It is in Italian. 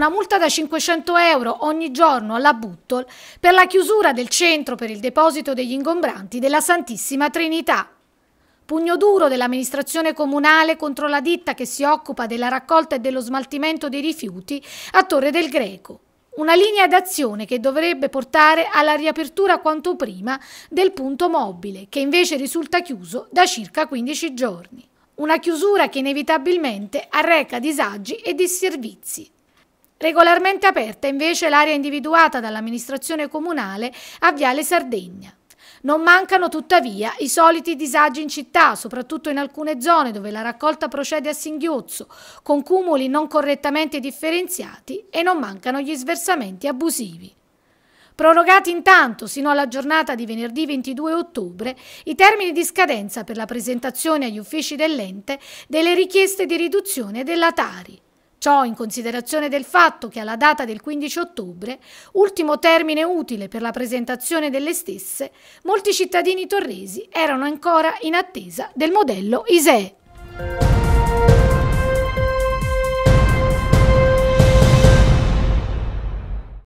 una multa da 500 euro ogni giorno alla Buttol per la chiusura del centro per il deposito degli ingombranti della Santissima Trinità. Pugno duro dell'amministrazione comunale contro la ditta che si occupa della raccolta e dello smaltimento dei rifiuti a Torre del Greco. Una linea d'azione che dovrebbe portare alla riapertura quanto prima del punto mobile, che invece risulta chiuso da circa 15 giorni. Una chiusura che inevitabilmente arreca disagi e disservizi. Regolarmente aperta invece l'area individuata dall'amministrazione comunale a Viale Sardegna. Non mancano tuttavia i soliti disagi in città, soprattutto in alcune zone dove la raccolta procede a singhiozzo, con cumuli non correttamente differenziati e non mancano gli sversamenti abusivi. Prorogati intanto sino alla giornata di venerdì 22 ottobre i termini di scadenza per la presentazione agli uffici dell'ente delle richieste di riduzione della Tari. Ciò in considerazione del fatto che alla data del 15 ottobre, ultimo termine utile per la presentazione delle stesse, molti cittadini torresi erano ancora in attesa del modello ISEE.